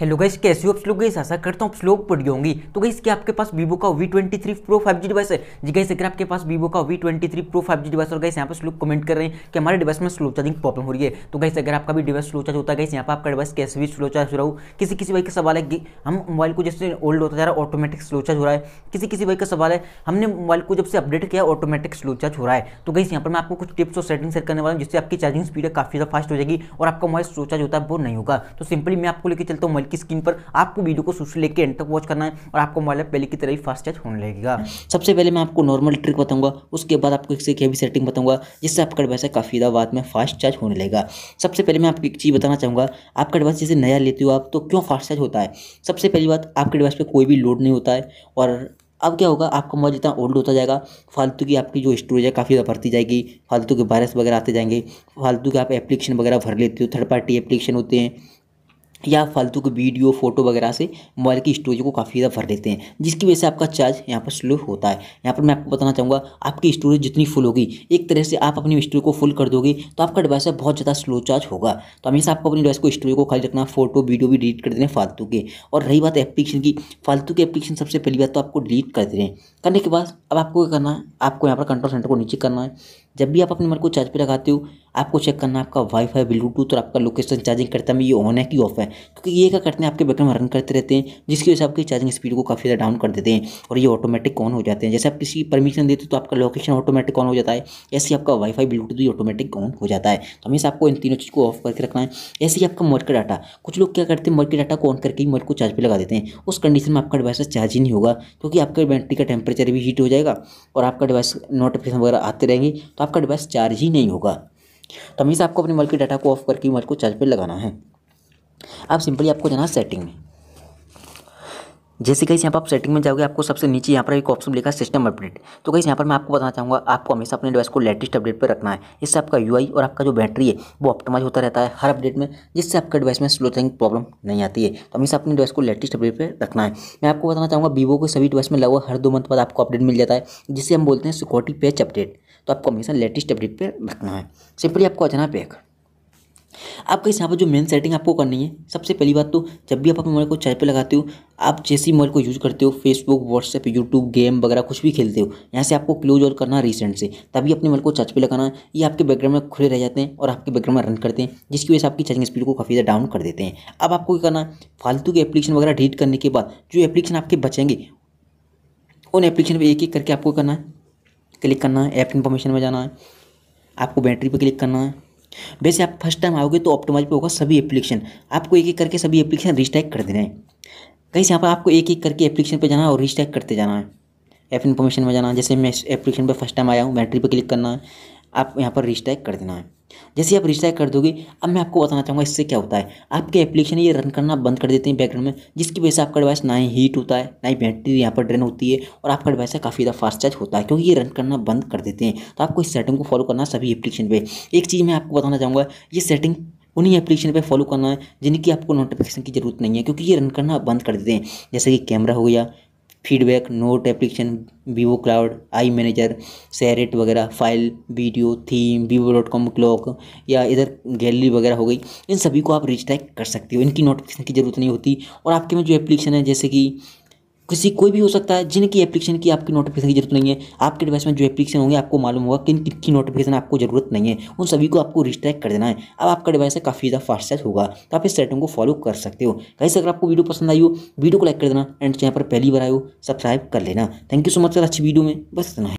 hello guys कैसे हो आप लोग गाइस आशा करता हूँ आप लोग पढ़ी होंगी तो गाइस क्या आपके पास वीवो का V twenty three pro five G device है जी गाइस अगर आपके पास वीवो का V twenty three pro five G device और गाइस यहाँ पर लोग कमेंट कर रहे हैं कि हमारे डिवाइस में स्लो चार्जिंग प्रॉब्लम हो रही है तो गाइस अगर आपका भी डिवाइस स्लो चार्ज होता है गाइस यहाँ पर आपका डिवाइस कैसे भी स्लो चार्ज हो रहा हो किसी किसी भाई का सवाल है हम मोबाइल को जैसे ओल्ड होता जा रहा है ऑटोमेटिक स्लो चार्ज हो रहा है किसी किसी भाई का सवाल है हमने मोबाइल को जब से अपडेट किया ऑटोमेटिक स्लो चार्ज हो रहा है तो गाइस यहाँ पर मैं आपको कुछ टिप्स और सेटिंग शेयर करने वाला हूँ जिससे आपकी चार्जिंग स्पीड काफी ज़्यादा फास्ट हो जाएगी और आपका मोबाइल स्लो चार्ज होता है वो नहीं होगा तो सिंपली मैं आपको लेकर चलता हूँ की स्क्रीन पर आपको वीडियो को शुरू लेकर एंड तक वॉच करना है और आपको मोबाइल पहले की तरह ही फास्ट चार्ज होने लगेगा सबसे पहले मैं आपको नॉर्मल ट्रिक बताऊंगा उसके बाद आपको एक से एक सेटिंग बताऊंगा जिससे आपका डिवाइस काफ़ी बाद में फास्ट चार्ज होने लगेगा सबसे पहले मैं आपको एक चीज़ बताना चाहूँगा आपका डिवाइस जैसे नया लेते हो आप तो क्यों फास्ट चार्ज होता है सबसे पहली बात आपके डिवाइस पर कोई भी लोड नहीं होता है और अब क्या होगा आपका मोबाइल जितना ओल्ड होता जाएगा फालतू की आपकी जो स्टोरेज है काफ़ी ज़्यादा भरती जाएगी फालतू के वायरस वगैरह आते जाएंगे फालतू के आप एप्लीकेशन वगैरह भर लेते हो थर्ड पार्टी एप्लीकेशन होते हैं या फालतू के वीडियो फोटो वगैरह से मोबाइल की स्टोरेज को काफ़ी ज़्यादा भर देते हैं जिसकी वजह से आपका चार्ज यहाँ पर स्लो होता है यहाँ पर मैं आपको बताना चाहूँगा आपकी स्टोरेज जितनी फुल होगी एक तरह से आप अपनी स्टोरेज को फुल कर दोगे तो आपका डिवाइस बहुत ज़्यादा स्लो चार्ज होगा तो हमेशा आपको अपनी डिवाइस को स्टोरेज को खाली रखना फोटो वीडियो भी डिलीट कर देना फालतू के और रही बात एप्लीकेशन की फालतू के एप्लीकेशन सबसे पहली बात तो आपको डिलीट कर दे करने के बाद अब आपको क्या करना है आपको यहाँ पर कंट्रोल सेंटर को नीचे करना है जब भी आप अपने मोबाइल को चार्ज पे लगाते हो आपको चेक करना आपका वाईफाई ब्लूटूथ और आपका लोकेशन चार्जिंग करता है ये ऑन है कि ऑफ है क्योंकि ये क्या करते हैं आपके बैकग्राउंड रन करते रहते हैं जिसकी वजह से आपकी चार्जिंग स्पीड को काफ़ी ज़्यादा डाउन कर देते हैं और ये ऑटोमेटिक ऑन हो जाते हैं जैसे आप किसी परमिशन देते हो तो आपका लोकेशन ऑटोमेटिक ऑन हो जाता है ऐसे ही आपका वाईफाई ब्लूटूथ भी ऑटोमेटिक ऑन हो जाता है तो हमेशा आपको इन तीनों चीज़ को ऑफ करके रखना है ऐसे ही आपका मोबाइल का डाटा कुछ लोग क्या करते हैं मोबाइल के डाटा को ऑन करके ही मोबाइल को चार्ज पर लगा देते हैं उस कंडीशन में आपका डिवाइस चार्ज ही नहीं होगा क्योंकि आपका बैटरी का टेम्परेचर भी हीट हो जाएगा और आपका डिवाइस नोटिफिकेशन वगैरह आते रहेंगे तो आपका डिवाइस चार्ज ही नहीं होगा तो हमेशा आपको अपने मोबाइल के डाटा को ऑफ करके मोबाइल को चार्ज पर लगाना है आप सिंपली आपको जाना सेटिंग में जैसे कहीं यहाँ पर आप सेटिंग में जाओगे आपको सबसे नीचे यहाँ पर एक ऑप्शन लिखा सिस्टम अपडेट तो कहीं यहाँ पर मैं आपको बताना चाहूँगा आपको हमेशा अपने डिवाइस को लेटेस्ट अपडेट पर रखना है इससे आपका यू और आपका जो बैटरी है वो ऑप्टिमाइज होता रहता है हर अपडेट में जिससे आपका डिवाइस में स्लो थिंग प्रॉब्लम नहीं आती है तो हमेशा अपने डिवाइस को लेटेस्ट अपडेट पर रखना है मैं आपको बताना चाहूँगा वीवो के सभी डिवाइस में लगभग हर दो मंथ बाद आपको अपडेट मिल जाता है जिसे हम बोलते हैं सिक्योरिटी पेच अपडेट तो आपको हमेशा लेटेस्ट अपडेट पर रखना है सिंपली आपको अचाना पैक आपके हिसाब यहाँ पर जो मेन सेटिंग आपको करनी है सबसे पहली बात तो जब भी आप अपने मोबाइल को चाय पे लगाते हो आप जैसे ही मोबाइल को यूज़ करते हो फेसबुक व्हाट्सएप यूट्यूब गेम वगैरह कुछ भी खेलते हो यहाँ से आपको क्लोज और करना रिसेंट से तभी अपने मोबाइल को चार्ज पे लगाना ये आपके बैकग्राउंड में खुले रह जाते हैं और आपके बैकग्राउंड में रन करते हैं जिसकी वजह से आपकी चार्जिंग स्पीड को काफ़ी ज़्यादा डाउन कर देते हैं अब आपको क्या करना है फालतू के एप्लीकेशन वगैरह डिलीट करने के बाद जो एप्लीकेशन आपके बचेंगे उन एप्लीकेशन पर एक एक करके आपको करना है क्लिक करना है ऐप इन्फॉर्मेशन में जाना है आपको बैटरी पर क्लिक करना है वैसे आप फर्स्ट टाइम आओगे तो ऑप्टोमाइज पे होगा सभी एप्लीकेशन आपको एक एक करके सभी एप्लीकेशन रिस्टैक कर देना है कहीं से यहाँ पर आपको एक एक करके एप्लीकेशन पे जाना है और रिस्टैक करते जाना है ऐप इन्फॉर्मेशन में जाना है जैसे मैं एप्लीकेशन पर फर्स्ट टाइम आया हूँ बैटरी पर क्लिक करना है आप यहाँ पर रिस्टैक कर देना है जैसे आप रिस्टार्ट कर दोगे अब मैं आपको बताना चाहूँगा इससे क्या होता है आपके एप्लीकेशन ये रन करना बंद कर देते हैं बैकग्राउंड में जिसकी वजह से आपका डिवाइस ना ही हीट होता है ना ही बैटरी यहाँ पर ड्रेन होती है और आपका डिवाइस काफ़ी ज़्यादा फास्ट चार्ज होता है क्योंकि ये रन करना बंद कर देते हैं तो आपको इस सेटिंग को फॉलो करना सभी एप्लीकेशन पर एक चीज़ मैं आपको बताना चाहूँगा ये सेटिंग उन्हीं एप्लीकेशन पर फॉलो करना है जिनकी आपको नोटिफिकेशन की जरूरत नहीं है क्योंकि ये रन करना बंद कर देते हैं जैसे कि कैमरा हो गया feedback note application Vivo cloud I manager सैरेट वगैरह file video theme Vivo dot com clock या इधर गैलरी वगैरह हो गई इन सभी को आप रिस्ट्रैक कर सकते हो इनकी नोटिफिकेशन की ज़रूरत नहीं होती और आपके में जो एप्लीकेशन है जैसे कि किसी कोई भी हो सकता है जिनकी एप्लीकेशन की आपकी नोटिफिकेशन की जरूरत नहीं है आपके डिवाइस में जो एप्लीकेशन होंगे आपको मालूम होगा किन किन की नोटिफिकेशन आपको जरूरत नहीं है उन सभी को आपको रिस्ट्रैक्ट कर देना है अब आपका डिवाइस है काफ़ी ज़्यादा फास्ट चार्ज होगा तो आप इस सेटिंग को फॉलो कर सकते हो कहीं अगर आपको वीडियो पसंद आई हो वीडियो को लाइक कर देना एंड तो चैनल पर पहली बार आयो सब्सक्राइब कर लेना thank you so much sir अच्छी वीडियो में बस इतना